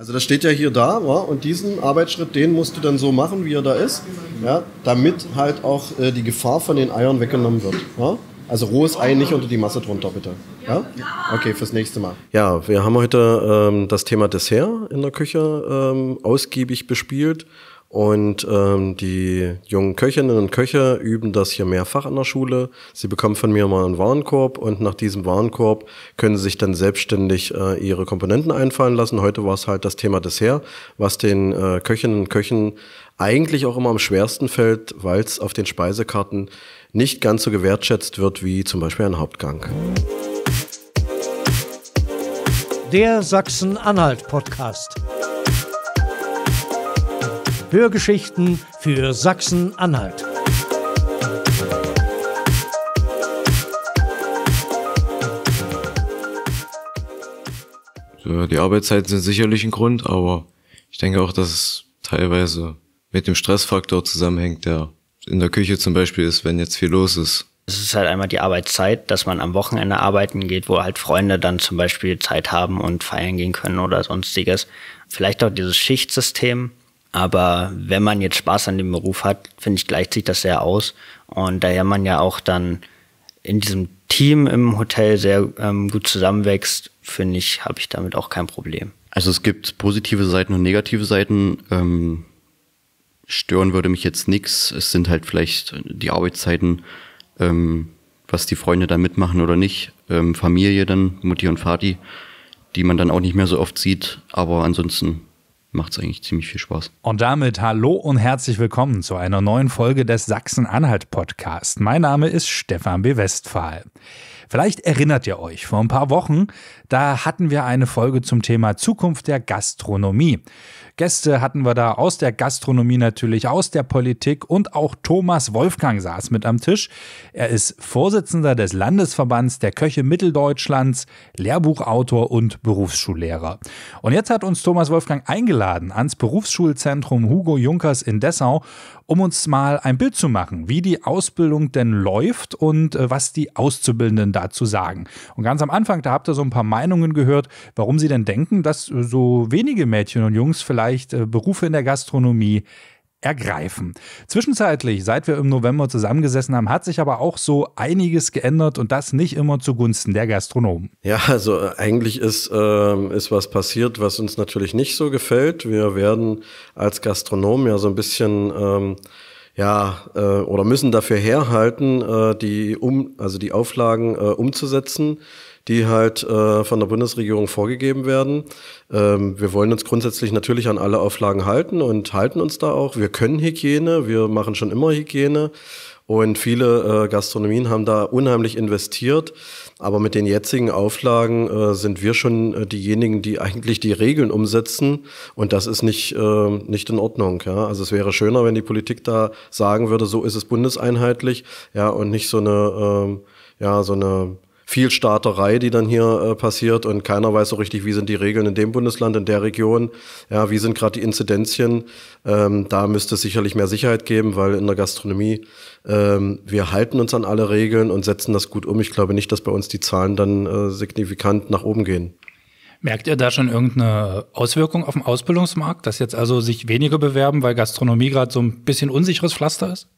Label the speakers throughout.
Speaker 1: Also das steht ja hier da, wa? und diesen Arbeitsschritt, den musst du dann so machen, wie er da ist, ja, damit halt auch äh, die Gefahr von den Eiern weggenommen wird. Wa? Also rohes Ei nicht unter die Masse drunter, bitte. Ja? Okay, fürs nächste Mal. Ja, wir haben heute ähm, das Thema Dessert in der Küche ähm, ausgiebig bespielt. Und ähm, die jungen Köchinnen und Köche üben das hier mehrfach an der Schule. Sie bekommen von mir mal einen Warenkorb und nach diesem Warenkorb können sie sich dann selbstständig äh, ihre Komponenten einfallen lassen. Heute war es halt das Thema Dessert, was den äh, Köchinnen und Köchen eigentlich auch immer am schwersten fällt, weil es auf den Speisekarten nicht ganz so gewertschätzt wird wie zum Beispiel ein Hauptgang.
Speaker 2: Der Sachsen-Anhalt-Podcast.
Speaker 3: Hörgeschichten für Sachsen-Anhalt.
Speaker 4: Die Arbeitszeiten sind sicherlich ein Grund, aber ich denke auch, dass es teilweise mit dem Stressfaktor zusammenhängt, der in der Küche zum Beispiel ist, wenn jetzt viel los ist.
Speaker 2: Es ist halt einmal die Arbeitszeit, dass man am Wochenende arbeiten geht, wo halt Freunde dann zum Beispiel Zeit haben und feiern gehen können oder sonstiges. Vielleicht auch dieses Schichtsystem, aber wenn man jetzt Spaß an dem Beruf hat, finde ich, gleicht sich das sehr aus. Und daher man ja auch dann in diesem Team im Hotel sehr ähm, gut zusammenwächst, finde ich, habe ich damit auch kein Problem.
Speaker 4: Also es gibt positive Seiten und negative Seiten. Ähm, stören würde mich jetzt nichts. Es sind halt vielleicht die Arbeitszeiten, ähm, was die Freunde dann mitmachen oder nicht. Ähm, Familie dann, Mutti und Vati, die man dann auch nicht mehr so oft sieht. Aber ansonsten macht es eigentlich ziemlich viel Spaß.
Speaker 3: Und damit hallo und herzlich willkommen zu einer neuen Folge des Sachsen-Anhalt-Podcasts. Mein Name ist Stefan B. Westphal. Vielleicht erinnert ihr euch, vor ein paar Wochen, da hatten wir eine Folge zum Thema Zukunft der Gastronomie. Gäste hatten wir da aus der Gastronomie natürlich, aus der Politik und auch Thomas Wolfgang saß mit am Tisch. Er ist Vorsitzender des Landesverbands der Köche Mitteldeutschlands, Lehrbuchautor und Berufsschullehrer. Und jetzt hat uns Thomas Wolfgang eingeladen ans Berufsschulzentrum Hugo Junkers in Dessau um uns mal ein Bild zu machen, wie die Ausbildung denn läuft und äh, was die Auszubildenden dazu sagen. Und ganz am Anfang, da habt ihr so ein paar Meinungen gehört, warum sie denn denken, dass äh, so wenige Mädchen und Jungs vielleicht äh, Berufe in der Gastronomie ergreifen. Zwischenzeitlich, seit wir im November zusammengesessen haben, hat sich aber auch so einiges geändert und das nicht immer zugunsten der Gastronomen.
Speaker 1: Ja, also äh, eigentlich ist, äh, ist was passiert, was uns natürlich nicht so gefällt. Wir werden als Gastronomen ja so ein bisschen ähm, ja, äh, oder müssen dafür herhalten, äh, die um, also die Auflagen äh, umzusetzen, die halt äh, von der Bundesregierung vorgegeben werden. Ähm, wir wollen uns grundsätzlich natürlich an alle Auflagen halten und halten uns da auch. Wir können Hygiene, wir machen schon immer Hygiene. Und viele äh, Gastronomien haben da unheimlich investiert. Aber mit den jetzigen Auflagen äh, sind wir schon äh, diejenigen, die eigentlich die Regeln umsetzen. Und das ist nicht, äh, nicht in Ordnung. Ja? Also es wäre schöner, wenn die Politik da sagen würde, so ist es bundeseinheitlich. Ja, und nicht so eine, äh, ja, so eine, viel Starterei, die dann hier äh, passiert und keiner weiß so richtig, wie sind die Regeln in dem Bundesland, in der Region, ja, wie sind gerade die Inzidenzien. Ähm, da müsste es sicherlich mehr Sicherheit geben, weil in der Gastronomie ähm, wir halten uns an alle Regeln und setzen das gut um. Ich glaube nicht, dass bei uns die Zahlen dann äh, signifikant nach oben gehen.
Speaker 3: Merkt ihr da schon irgendeine Auswirkung auf den Ausbildungsmarkt, dass jetzt also sich weniger bewerben, weil Gastronomie gerade so ein bisschen unsicheres Pflaster ist?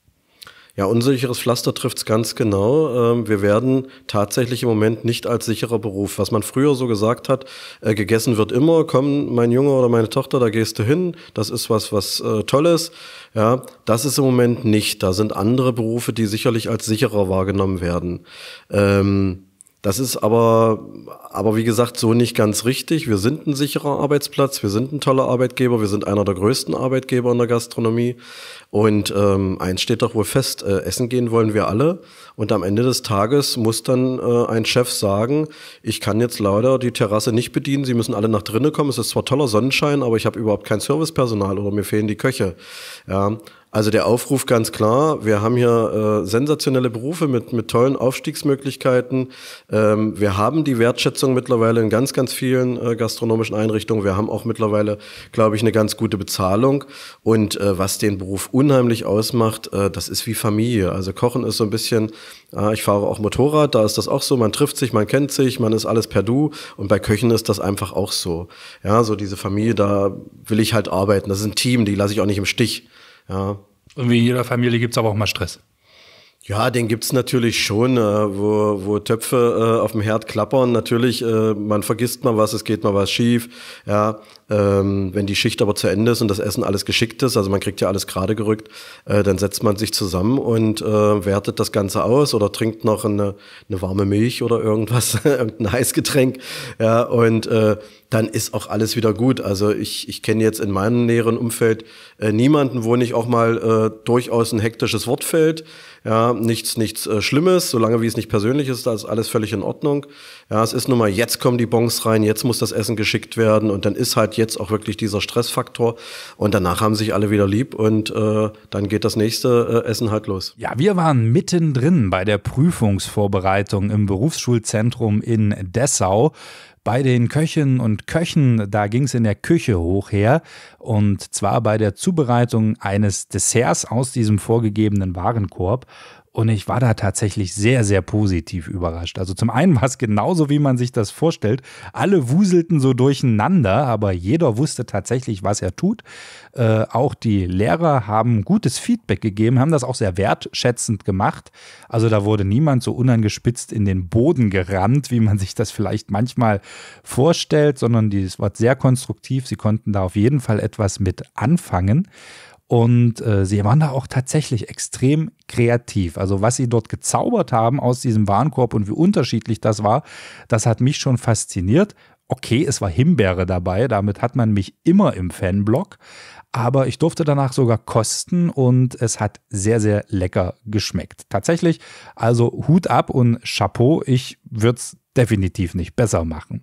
Speaker 1: Ja, unsicheres Pflaster trifft es ganz genau. Ähm, wir werden tatsächlich im Moment nicht als sicherer Beruf. Was man früher so gesagt hat, äh, gegessen wird immer, komm, mein Junge oder meine Tochter, da gehst du hin, das ist was, was äh, Tolles. Ja, das ist im Moment nicht. Da sind andere Berufe, die sicherlich als sicherer wahrgenommen werden. Ähm das ist aber, aber wie gesagt, so nicht ganz richtig. Wir sind ein sicherer Arbeitsplatz, wir sind ein toller Arbeitgeber, wir sind einer der größten Arbeitgeber in der Gastronomie. Und ähm, eins steht doch wohl fest, äh, essen gehen wollen wir alle. Und am Ende des Tages muss dann äh, ein Chef sagen, ich kann jetzt leider die Terrasse nicht bedienen, Sie müssen alle nach drinnen kommen. Es ist zwar toller Sonnenschein, aber ich habe überhaupt kein Servicepersonal oder mir fehlen die Köche. Ja, also der Aufruf ganz klar, wir haben hier äh, sensationelle Berufe mit, mit tollen Aufstiegsmöglichkeiten. Ähm, wir haben die Wertschätzung mittlerweile in ganz, ganz vielen äh, gastronomischen Einrichtungen. Wir haben auch mittlerweile, glaube ich, eine ganz gute Bezahlung. Und äh, was den Beruf unheimlich ausmacht, äh, das ist wie Familie. Also Kochen ist so ein bisschen, ah, ich fahre auch Motorrad, da ist das auch so, man trifft sich, man kennt sich, man ist alles per Du. Und bei Köchen ist das einfach auch so. Ja, so diese Familie, da will ich halt arbeiten. Das ist ein Team, die lasse ich auch nicht im Stich. Ja.
Speaker 3: Und wie in jeder Familie gibt es aber auch mal Stress.
Speaker 1: Ja, den gibt es natürlich schon, äh, wo, wo Töpfe äh, auf dem Herd klappern. Natürlich, äh, man vergisst mal was, es geht mal was schief. Ja, ähm, wenn die Schicht aber zu Ende ist und das Essen alles geschickt ist, also man kriegt ja alles gerade gerückt, äh, dann setzt man sich zusammen und äh, wertet das Ganze aus oder trinkt noch eine, eine warme Milch oder irgendwas, irgendein Heißgetränk. Ja, und äh, dann ist auch alles wieder gut. Also ich, ich kenne jetzt in meinem näheren Umfeld äh, niemanden, wo nicht auch mal äh, durchaus ein hektisches Wort fällt. Ja, nichts, nichts äh, Schlimmes, solange wie es nicht persönlich ist, da ist alles völlig in Ordnung. Ja, es ist nun mal, jetzt kommen die Bons rein, jetzt muss das Essen geschickt werden und dann ist halt jetzt jetzt auch wirklich dieser Stressfaktor. Und danach haben sich alle wieder lieb und äh, dann geht das nächste
Speaker 3: äh, Essen halt los. Ja, wir waren mittendrin bei der Prüfungsvorbereitung im Berufsschulzentrum in Dessau. Bei den Köchinnen und Köchen, da ging es in der Küche hoch her. Und zwar bei der Zubereitung eines Desserts aus diesem vorgegebenen Warenkorb. Und ich war da tatsächlich sehr, sehr positiv überrascht. Also zum einen war es genauso, wie man sich das vorstellt. Alle wuselten so durcheinander, aber jeder wusste tatsächlich, was er tut. Äh, auch die Lehrer haben gutes Feedback gegeben, haben das auch sehr wertschätzend gemacht. Also da wurde niemand so unangespitzt in den Boden gerammt, wie man sich das vielleicht manchmal vorstellt, sondern das war sehr konstruktiv. Sie konnten da auf jeden Fall etwas mit anfangen. Und äh, sie waren da auch tatsächlich extrem kreativ. Also was sie dort gezaubert haben aus diesem Warenkorb und wie unterschiedlich das war, das hat mich schon fasziniert. Okay, es war Himbeere dabei, damit hat man mich immer im Fanblock, aber ich durfte danach sogar kosten und es hat sehr, sehr lecker geschmeckt. Tatsächlich, also Hut ab und Chapeau, ich würde es definitiv nicht besser machen.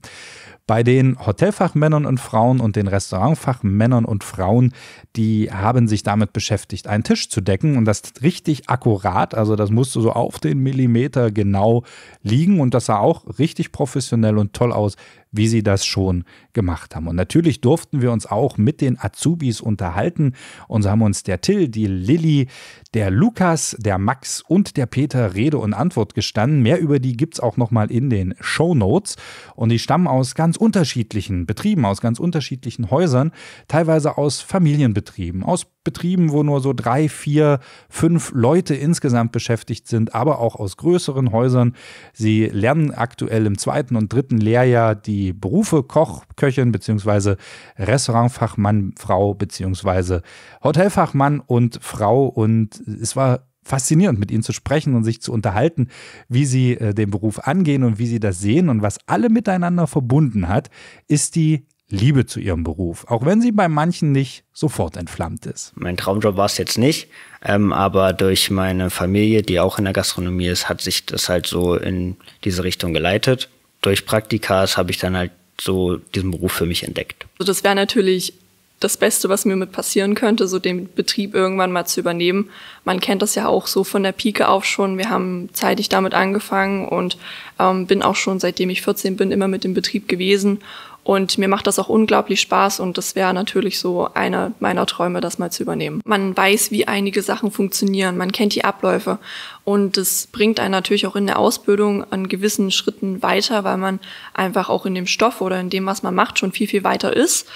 Speaker 3: Bei den Hotelfachmännern und Frauen und den Restaurantfachmännern und Frauen, die haben sich damit beschäftigt, einen Tisch zu decken und das richtig akkurat, also das musste so auf den Millimeter genau liegen und das sah auch richtig professionell und toll aus, wie sie das schon gemacht haben. Und natürlich durften wir uns auch mit den Azubis unterhalten und so haben uns der Till, die Lilly, der Lukas, der Max und der Peter Rede und Antwort gestanden. Mehr über die gibt es auch nochmal in den Show Notes und die stammen aus ganz unterschiedlichen Betrieben, aus ganz unterschiedlichen Häusern, teilweise aus Familienbetrieben, aus Betrieben, wo nur so drei, vier, fünf Leute insgesamt beschäftigt sind, aber auch aus größeren Häusern. Sie lernen aktuell im zweiten und dritten Lehrjahr die Berufe Koch, Köchin bzw. Restaurantfachmann, Frau bzw. Hotelfachmann und Frau. Und es war faszinierend, mit ihnen zu sprechen und sich zu unterhalten, wie sie äh, den Beruf angehen und wie sie das sehen. Und was alle miteinander verbunden hat, ist die Liebe zu ihrem Beruf, auch wenn sie bei manchen nicht sofort entflammt ist. Mein Traumjob war es jetzt nicht, ähm, aber
Speaker 2: durch meine Familie, die auch in der Gastronomie ist, hat sich das halt so in diese Richtung geleitet. Durch Praktikas habe ich dann halt so diesen Beruf für mich entdeckt.
Speaker 5: Also das wäre natürlich das Beste, was mir mit passieren könnte, so den Betrieb irgendwann mal zu übernehmen. Man kennt das ja auch so von der Pike auf schon. Wir haben zeitig damit angefangen und ähm, bin auch schon seitdem ich 14 bin immer mit dem Betrieb gewesen. Und mir macht das auch unglaublich Spaß und das wäre natürlich so einer meiner Träume, das mal zu übernehmen. Man weiß, wie einige Sachen funktionieren, man kennt die Abläufe und das bringt einen natürlich auch in der Ausbildung an gewissen Schritten weiter, weil man einfach auch in dem Stoff oder in dem, was man macht, schon viel, viel weiter ist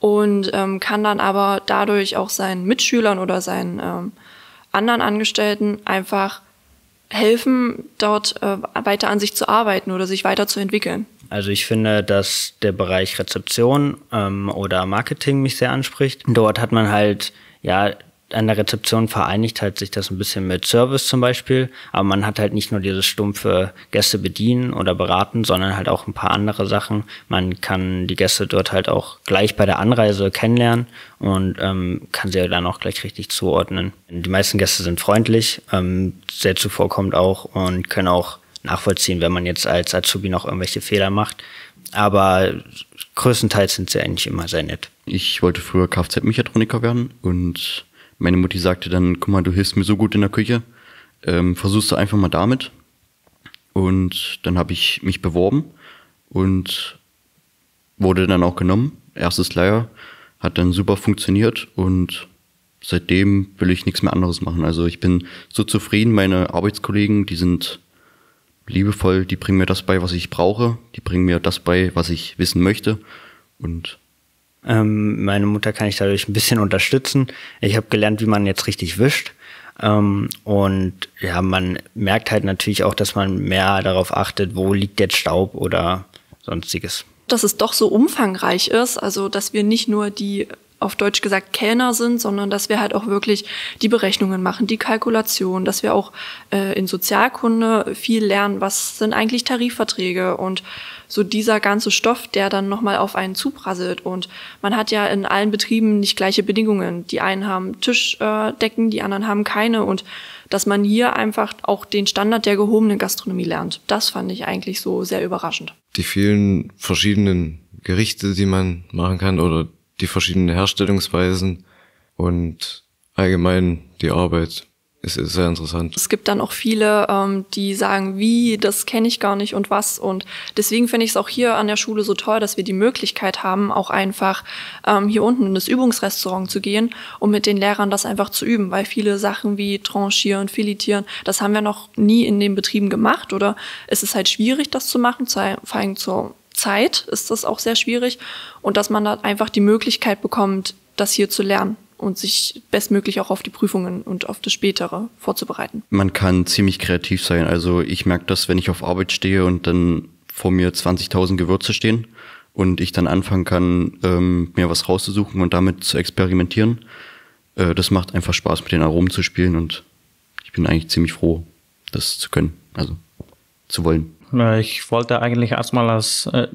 Speaker 5: und ähm, kann dann aber dadurch auch seinen Mitschülern oder seinen ähm, anderen Angestellten einfach helfen, dort äh, weiter an sich zu arbeiten oder sich weiter zu entwickeln.
Speaker 2: Also ich finde, dass der Bereich Rezeption ähm, oder Marketing mich sehr anspricht. Dort hat man halt ja an der Rezeption vereinigt halt sich das ein bisschen mit Service zum Beispiel, aber man hat halt nicht nur dieses stumpfe Gäste bedienen oder beraten, sondern halt auch ein paar andere Sachen. Man kann die Gäste dort halt auch gleich bei der Anreise kennenlernen und ähm, kann sie dann auch gleich richtig zuordnen. Die meisten Gäste sind freundlich, ähm, sehr zuvorkommend auch und können auch nachvollziehen, wenn man jetzt als Azubi noch irgendwelche Fehler macht. Aber größtenteils sind sie eigentlich immer sehr nett. Ich wollte früher Kfz-Mechatroniker werden und meine Mutti sagte dann, guck mal, du hilfst mir so gut
Speaker 4: in der Küche, ähm, versuchst du einfach mal damit. Und dann habe ich mich beworben und wurde dann auch genommen. Erstes Leier hat dann super funktioniert und seitdem will ich nichts mehr anderes machen. Also ich bin so zufrieden, meine Arbeitskollegen, die sind liebevoll, die bringen mir das bei, was
Speaker 2: ich brauche, die bringen mir das bei, was ich wissen möchte und ähm, meine Mutter kann ich dadurch ein bisschen unterstützen. Ich habe gelernt, wie man jetzt richtig wischt. Ähm, und ja, man merkt halt natürlich auch, dass man mehr darauf achtet, wo liegt jetzt Staub oder sonstiges.
Speaker 5: Dass es doch so umfangreich ist, also dass wir nicht nur die auf Deutsch gesagt Kellner sind, sondern dass wir halt auch wirklich die Berechnungen machen, die Kalkulation, dass wir auch äh, in Sozialkunde viel lernen, was sind eigentlich Tarifverträge und so dieser ganze Stoff, der dann nochmal auf einen zuprasselt. Und man hat ja in allen Betrieben nicht gleiche Bedingungen. Die einen haben Tischdecken, äh, die anderen haben keine. Und dass man hier einfach auch den Standard der gehobenen Gastronomie lernt, das fand ich eigentlich so sehr überraschend.
Speaker 4: Die vielen verschiedenen Gerichte, die man machen kann oder die verschiedenen Herstellungsweisen und allgemein die Arbeit. Es ist sehr interessant.
Speaker 5: Es gibt dann auch viele, ähm, die sagen, wie, das kenne ich gar nicht und was. Und deswegen finde ich es auch hier an der Schule so toll, dass wir die Möglichkeit haben, auch einfach ähm, hier unten in das Übungsrestaurant zu gehen und mit den Lehrern das einfach zu üben, weil viele Sachen wie Tranchieren, Filetieren, das haben wir noch nie in den Betrieben gemacht oder es ist halt schwierig, das zu machen, vor allem zur Zeit ist das auch sehr schwierig und dass man da einfach die Möglichkeit bekommt, das hier zu lernen und sich bestmöglich auch auf die Prüfungen und auf das Spätere vorzubereiten.
Speaker 4: Man kann ziemlich kreativ sein. Also ich merke das, wenn ich auf Arbeit stehe und dann vor mir 20.000 Gewürze stehen und ich dann anfangen kann, ähm, mir was rauszusuchen und damit zu experimentieren. Äh, das macht einfach Spaß, mit den Aromen zu spielen und ich bin eigentlich ziemlich froh, das zu können, also zu wollen.
Speaker 1: Äh, ich wollte eigentlich erstmal als äh,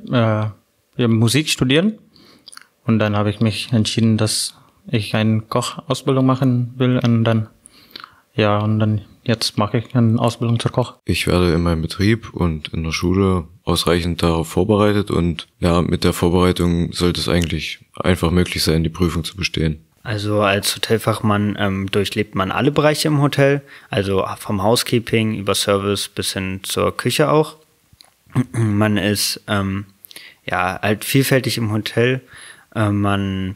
Speaker 1: äh, Musik studieren und dann habe ich mich entschieden, dass ich eine Kochausbildung machen will und dann ja und dann jetzt mache ich eine Ausbildung zur Koch.
Speaker 4: Ich werde in meinem Betrieb und in der Schule ausreichend darauf vorbereitet und ja, mit der Vorbereitung sollte es eigentlich einfach möglich sein, die Prüfung zu bestehen.
Speaker 2: Also als Hotelfachmann ähm, durchlebt man alle Bereiche im Hotel, also vom Housekeeping über Service bis hin zur Küche auch. man ist ähm, ja halt vielfältig im Hotel. Äh, man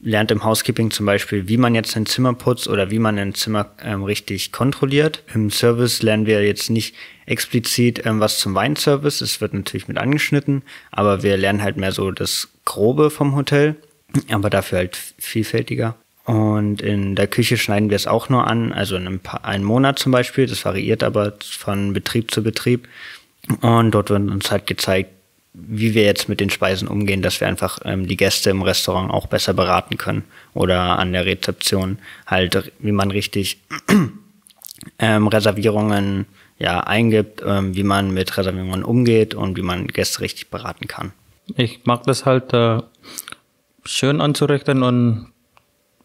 Speaker 2: lernt im Housekeeping zum Beispiel, wie man jetzt ein Zimmer putzt oder wie man ein Zimmer ähm, richtig kontrolliert. Im Service lernen wir jetzt nicht explizit ähm, was zum Weinservice. Es wird natürlich mit angeschnitten, aber wir lernen halt mehr so das Grobe vom Hotel, aber dafür halt vielfältiger. Und in der Küche schneiden wir es auch nur an, also in einem, pa einen Monat zum Beispiel. Das variiert aber von Betrieb zu Betrieb. Und dort wird uns halt gezeigt, wie wir jetzt mit den Speisen umgehen, dass wir einfach ähm, die Gäste im Restaurant auch besser beraten können oder an der Rezeption halt, wie man richtig ähm, Reservierungen ja, eingibt, ähm, wie man mit Reservierungen umgeht und wie man Gäste richtig beraten kann.
Speaker 1: Ich mag das halt äh, schön anzurichten und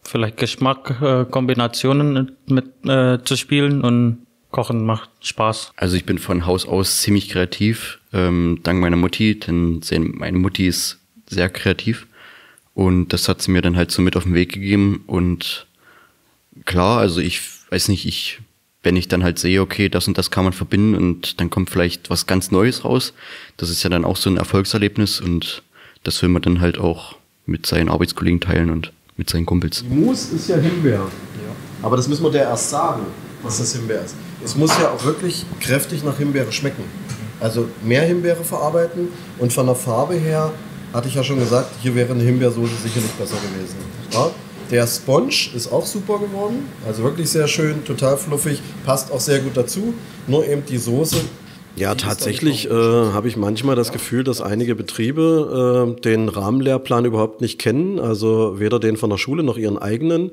Speaker 1: vielleicht Geschmackkombinationen äh, mit äh, zu spielen und Kochen macht
Speaker 4: Spaß. Also ich bin von Haus aus ziemlich kreativ, ähm, dank meiner Mutti, denn meine Mutti ist sehr kreativ und das hat sie mir dann halt so mit auf den Weg gegeben und klar, also ich weiß nicht, ich wenn ich dann halt sehe, okay, das und das kann man verbinden und dann kommt vielleicht was ganz Neues raus. Das ist ja dann auch so ein Erfolgserlebnis und das will man dann halt auch mit seinen Arbeitskollegen teilen und mit seinen Kumpels.
Speaker 1: Moos ist ja Himbeer. Ja. Aber das müssen wir dir erst sagen. Das ist Himbeer Es muss ja auch wirklich kräftig nach Himbeere schmecken. Also mehr Himbeere verarbeiten und von der Farbe her hatte ich ja schon gesagt, hier wäre eine Himbeersoße sicherlich besser gewesen. Ja? Der Sponge ist auch super geworden, also wirklich sehr schön, total fluffig, passt auch sehr gut dazu. Nur eben die Soße ja, tatsächlich äh, habe ich manchmal das Gefühl, dass einige Betriebe äh, den Rahmenlehrplan überhaupt nicht kennen, also weder den von der Schule noch ihren eigenen.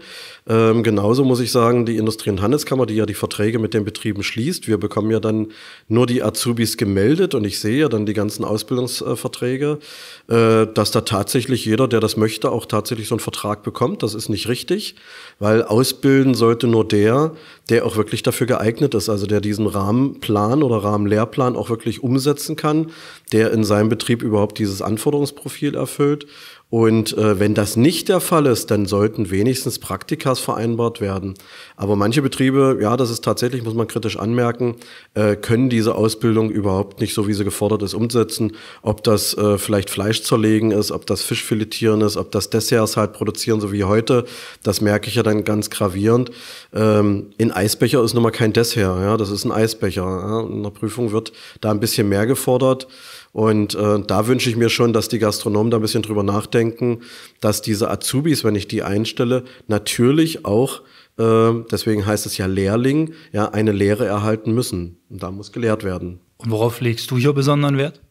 Speaker 1: Ähm, genauso muss ich sagen, die Industrie- und Handelskammer, die ja die Verträge mit den Betrieben schließt, wir bekommen ja dann nur die Azubis gemeldet und ich sehe ja dann die ganzen Ausbildungsverträge, äh, dass da tatsächlich jeder, der das möchte, auch tatsächlich so einen Vertrag bekommt. Das ist nicht richtig, weil ausbilden sollte nur der, der auch wirklich dafür geeignet ist, also der diesen Rahmenplan oder Rahmenlehrplan Lehrplan auch wirklich umsetzen kann, der in seinem Betrieb überhaupt dieses Anforderungsprofil erfüllt und äh, wenn das nicht der Fall ist, dann sollten wenigstens Praktikas vereinbart werden. Aber manche Betriebe, ja, das ist tatsächlich, muss man kritisch anmerken, äh, können diese Ausbildung überhaupt nicht so, wie sie gefordert ist, umsetzen. Ob das äh, vielleicht Fleisch zerlegen ist, ob das Fisch filetieren ist, ob das Desserts halt produzieren, so wie heute, das merke ich ja dann ganz gravierend. Ähm, in Eisbecher ist nun mal kein Dessert, ja, das ist ein Eisbecher. Ja. In der Prüfung wird da ein bisschen mehr gefordert. Und äh, da wünsche ich mir schon, dass die Gastronomen da ein bisschen drüber nachdenken, dass diese Azubis, wenn ich die einstelle, natürlich auch, äh, deswegen heißt es ja Lehrling, ja, eine Lehre erhalten müssen. Und da muss gelehrt werden.
Speaker 3: Und worauf legst du hier besonderen Wert?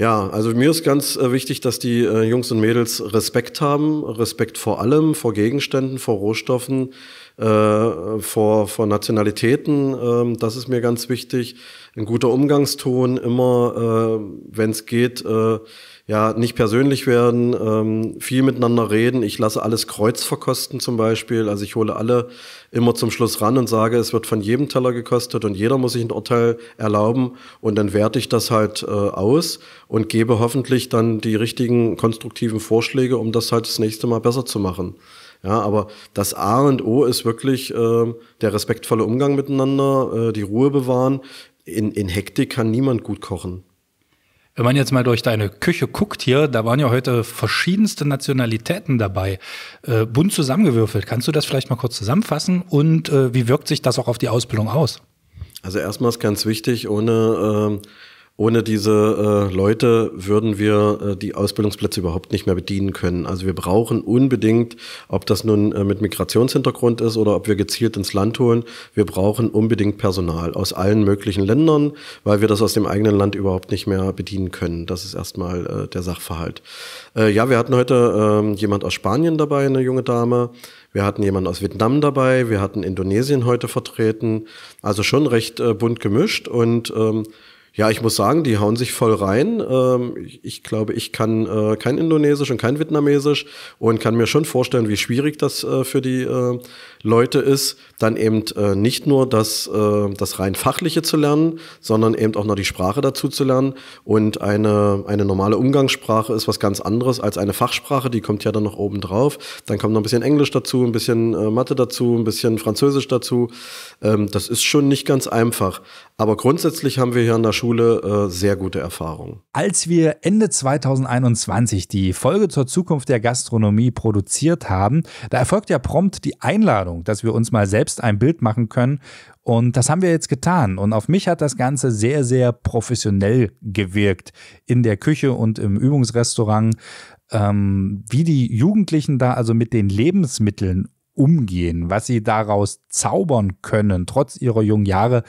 Speaker 1: Ja, also mir ist ganz äh, wichtig, dass die äh, Jungs und Mädels Respekt haben, Respekt vor allem, vor Gegenständen, vor Rohstoffen, äh, vor, vor Nationalitäten. Ähm, das ist mir ganz wichtig ein guter Umgangston, immer, äh, wenn es geht, äh, ja, nicht persönlich werden, ähm, viel miteinander reden. Ich lasse alles Kreuz verkosten zum Beispiel. Also ich hole alle immer zum Schluss ran und sage, es wird von jedem Teller gekostet und jeder muss sich ein Urteil erlauben. Und dann werte ich das halt äh, aus und gebe hoffentlich dann die richtigen konstruktiven Vorschläge, um das halt das nächste Mal besser zu machen. Ja, aber das A und O ist wirklich äh, der respektvolle Umgang miteinander, äh, die Ruhe bewahren, in, in Hektik kann niemand gut kochen.
Speaker 3: Wenn man jetzt mal durch deine Küche guckt hier, da waren ja heute verschiedenste Nationalitäten dabei, äh, bunt zusammengewürfelt. Kannst du das vielleicht mal kurz zusammenfassen und äh, wie wirkt sich das auch auf die Ausbildung aus?
Speaker 1: Also erstmal ist ganz wichtig, ohne äh, ohne diese äh, Leute würden wir äh, die Ausbildungsplätze überhaupt nicht mehr bedienen können. Also wir brauchen unbedingt, ob das nun äh, mit Migrationshintergrund ist oder ob wir gezielt ins Land holen, wir brauchen unbedingt Personal aus allen möglichen Ländern, weil wir das aus dem eigenen Land überhaupt nicht mehr bedienen können. Das ist erstmal äh, der Sachverhalt. Äh, ja, wir hatten heute ähm, jemand aus Spanien dabei, eine junge Dame. Wir hatten jemanden aus Vietnam dabei, wir hatten Indonesien heute vertreten. Also schon recht äh, bunt gemischt und ähm, ja, ich muss sagen, die hauen sich voll rein. Ähm, ich, glaube, ich kann äh, kein Indonesisch und kein Vietnamesisch und kann mir schon vorstellen, wie schwierig das äh, für die äh, Leute ist, dann eben nicht nur das, das rein fachliche zu lernen, sondern eben auch noch die Sprache dazu zu lernen. Und eine, eine normale Umgangssprache ist was ganz anderes als eine Fachsprache, die kommt ja dann noch oben drauf. Dann kommt noch ein bisschen Englisch dazu, ein bisschen Mathe dazu, ein bisschen Französisch dazu. Ähm, das ist schon nicht ganz einfach. Aber grundsätzlich haben wir hier an der Schule äh, sehr gute
Speaker 3: Erfahrungen. Als wir Ende 2021 die Folge zur Zukunft der Gastronomie produziert haben, da erfolgt ja prompt die Einladung, dass wir uns mal selbst ein Bild machen können. Und das haben wir jetzt getan. Und auf mich hat das Ganze sehr, sehr professionell gewirkt. In der Küche und im Übungsrestaurant. Ähm, wie die Jugendlichen da also mit den Lebensmitteln umgehen, was sie daraus zaubern können, trotz ihrer jungen Jahre,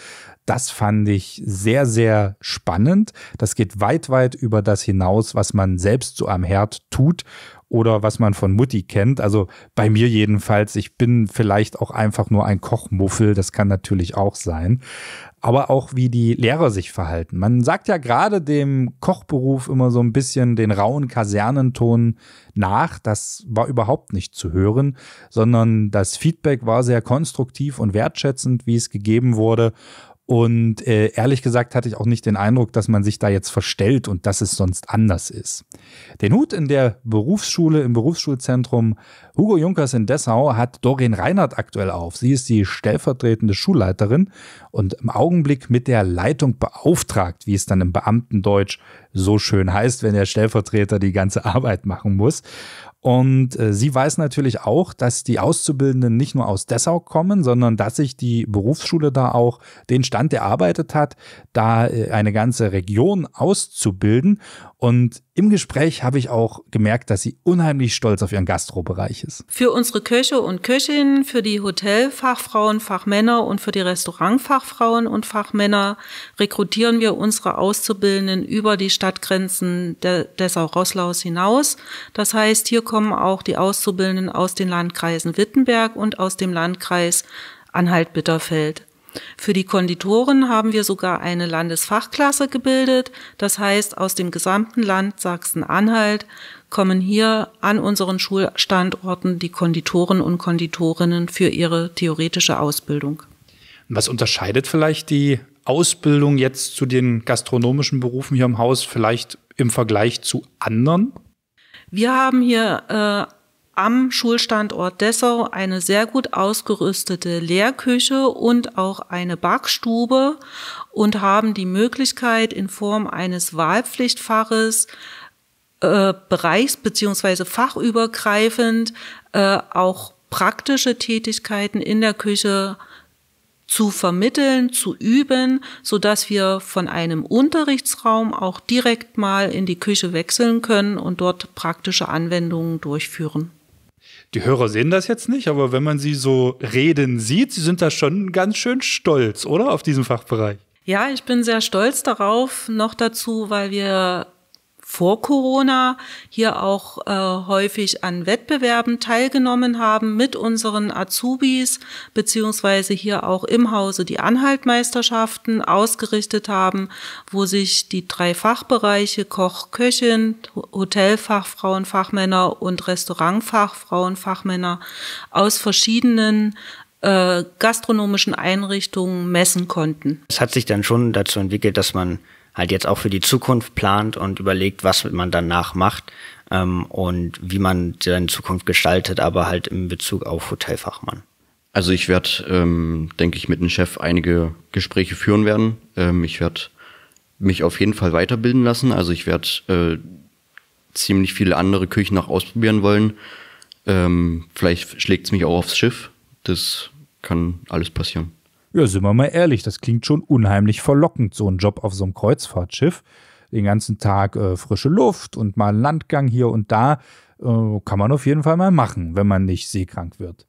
Speaker 3: das fand ich sehr, sehr spannend. Das geht weit, weit über das hinaus, was man selbst so am Herd tut oder was man von Mutti kennt. Also bei mir jedenfalls, ich bin vielleicht auch einfach nur ein Kochmuffel, das kann natürlich auch sein aber auch wie die Lehrer sich verhalten. Man sagt ja gerade dem Kochberuf immer so ein bisschen den rauen Kasernenton nach. Das war überhaupt nicht zu hören, sondern das Feedback war sehr konstruktiv und wertschätzend, wie es gegeben wurde. Und äh, ehrlich gesagt hatte ich auch nicht den Eindruck, dass man sich da jetzt verstellt und dass es sonst anders ist. Den Hut in der Berufsschule, im Berufsschulzentrum Hugo Junkers in Dessau hat Doreen Reinhardt aktuell auf. Sie ist die stellvertretende Schulleiterin und im Augenblick mit der Leitung beauftragt, wie es dann im Beamtendeutsch so schön heißt, wenn der Stellvertreter die ganze Arbeit machen muss. Und äh, sie weiß natürlich auch, dass die Auszubildenden nicht nur aus Dessau kommen, sondern dass sich die Berufsschule da auch den Stand erarbeitet hat, da äh, eine ganze Region auszubilden. Und im Gespräch habe ich auch gemerkt, dass sie unheimlich stolz auf ihren Gastrobereich ist.
Speaker 6: Für unsere Köche und Köchinnen, für die Hotelfachfrauen, Fachmänner und für die Restaurantfachfrauen und Fachmänner rekrutieren wir unsere Auszubildenden über die Stadtgrenzen Dessau-Rosslaus hinaus. Das heißt, hier kommen auch die Auszubildenden aus den Landkreisen Wittenberg und aus dem Landkreis Anhalt-Bitterfeld. Für die Konditoren haben wir sogar eine Landesfachklasse gebildet. Das heißt, aus dem gesamten Land Sachsen-Anhalt kommen hier an unseren Schulstandorten die Konditoren und Konditorinnen für ihre theoretische Ausbildung.
Speaker 3: Was unterscheidet vielleicht die Ausbildung jetzt zu den gastronomischen Berufen hier im Haus vielleicht im Vergleich zu anderen?
Speaker 6: Wir haben hier äh, am Schulstandort Dessau eine sehr gut ausgerüstete Lehrküche und auch eine Backstube und haben die Möglichkeit in Form eines Wahlpflichtfaches äh, bereichs- bzw. fachübergreifend äh, auch praktische Tätigkeiten in der Küche zu vermitteln, zu üben, so dass wir von einem Unterrichtsraum auch direkt mal in die Küche wechseln können und dort praktische Anwendungen durchführen
Speaker 3: die Hörer sehen das jetzt nicht, aber wenn man sie so reden sieht, sie sind da schon ganz schön stolz, oder? Auf diesem Fachbereich.
Speaker 6: Ja, ich bin sehr stolz darauf. Noch dazu, weil wir vor Corona hier auch äh, häufig an Wettbewerben teilgenommen haben mit unseren Azubis, beziehungsweise hier auch im Hause die Anhaltmeisterschaften ausgerichtet haben, wo sich die drei Fachbereiche Koch, Köchin, Hotelfachfrauen, Fachmänner und Restaurantfachfrauen, Fachmänner aus verschiedenen äh, gastronomischen Einrichtungen messen konnten.
Speaker 2: Es hat sich dann schon dazu entwickelt, dass man halt jetzt auch für die Zukunft plant und überlegt, was man danach macht ähm, und wie man seine Zukunft gestaltet, aber halt in Bezug auf Hotelfachmann.
Speaker 4: Also ich werde, ähm, denke ich, mit dem Chef einige Gespräche führen werden. Ähm, ich werde mich auf jeden Fall weiterbilden lassen. Also ich werde äh, ziemlich viele andere Küchen noch ausprobieren wollen. Ähm, vielleicht schlägt es mich auch aufs Schiff. Das kann alles passieren.
Speaker 3: Ja, sind wir mal ehrlich, das klingt schon unheimlich verlockend, so ein Job auf so einem Kreuzfahrtschiff. Den ganzen Tag äh, frische Luft und mal einen Landgang hier und da äh, kann man auf jeden Fall mal machen, wenn man nicht seekrank wird.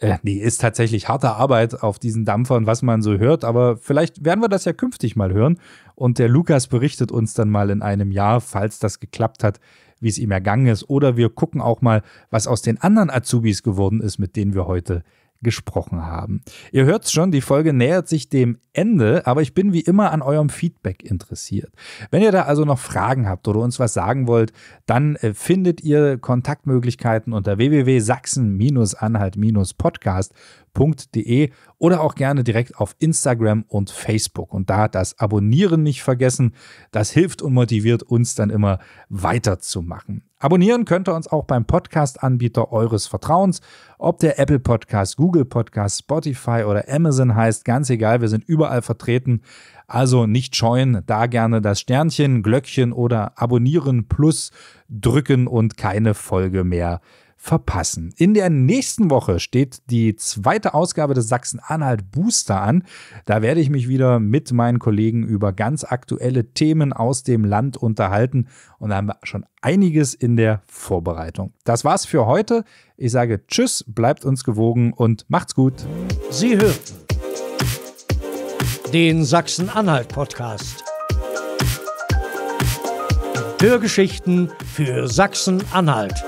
Speaker 3: Äh, nee, ist tatsächlich harte Arbeit auf diesen Dampfern, was man so hört, aber vielleicht werden wir das ja künftig mal hören. Und der Lukas berichtet uns dann mal in einem Jahr, falls das geklappt hat, wie es ihm ergangen ist. Oder wir gucken auch mal, was aus den anderen Azubis geworden ist, mit denen wir heute gesprochen haben. Ihr hört's schon, die Folge nähert sich dem Ende, aber ich bin wie immer an eurem Feedback interessiert. Wenn ihr da also noch Fragen habt oder uns was sagen wollt, dann äh, findet ihr Kontaktmöglichkeiten unter wwwsachsen anhalt podcast www.ftf.de oder auch gerne direkt auf Instagram und Facebook. Und da das Abonnieren nicht vergessen, das hilft und motiviert uns dann immer weiterzumachen. Abonnieren könnt ihr uns auch beim Podcast-Anbieter eures Vertrauens, ob der Apple Podcast, Google Podcast, Spotify oder Amazon heißt, ganz egal, wir sind überall vertreten. Also nicht scheuen, da gerne das Sternchen, Glöckchen oder Abonnieren plus drücken und keine Folge mehr verpassen. In der nächsten Woche steht die zweite Ausgabe des Sachsen-Anhalt Booster an. Da werde ich mich wieder mit meinen Kollegen über ganz aktuelle Themen aus dem Land unterhalten und da haben wir schon einiges in der Vorbereitung. Das war's für heute. Ich sage Tschüss, bleibt uns gewogen und macht's gut. Sie hörten
Speaker 2: den Sachsen-Anhalt-Podcast.
Speaker 3: Hörgeschichten für Sachsen-Anhalt.